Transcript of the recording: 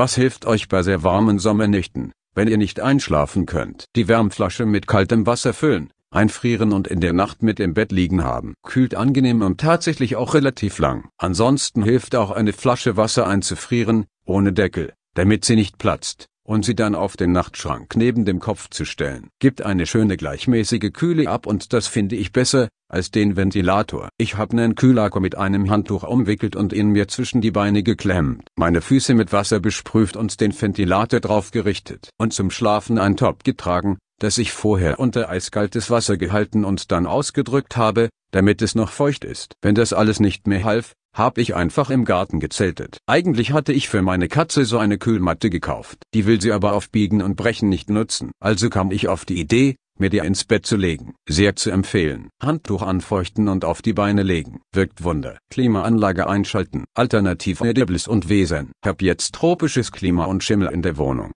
Was hilft euch bei sehr warmen Sommernächten, wenn ihr nicht einschlafen könnt? Die Wärmflasche mit kaltem Wasser füllen, einfrieren und in der Nacht mit im Bett liegen haben. Kühlt angenehm und tatsächlich auch relativ lang. Ansonsten hilft auch eine Flasche Wasser einzufrieren, ohne Deckel, damit sie nicht platzt und sie dann auf den Nachtschrank neben dem Kopf zu stellen, gibt eine schöne gleichmäßige Kühle ab und das finde ich besser, als den Ventilator. Ich habe nen Kühlacker mit einem Handtuch umwickelt und ihn mir zwischen die Beine geklemmt, meine Füße mit Wasser besprüht und den Ventilator draufgerichtet. und zum Schlafen ein Top getragen, das ich vorher unter eiskaltes Wasser gehalten und dann ausgedrückt habe, damit es noch feucht ist. Wenn das alles nicht mehr half, hab ich einfach im Garten gezeltet. Eigentlich hatte ich für meine Katze so eine Kühlmatte gekauft. Die will sie aber auf Biegen und Brechen nicht nutzen. Also kam ich auf die Idee, mir die ins Bett zu legen. Sehr zu empfehlen. Handtuch anfeuchten und auf die Beine legen. Wirkt Wunder. Klimaanlage einschalten. Alternativ Edibles und Wesen. Hab jetzt tropisches Klima und Schimmel in der Wohnung.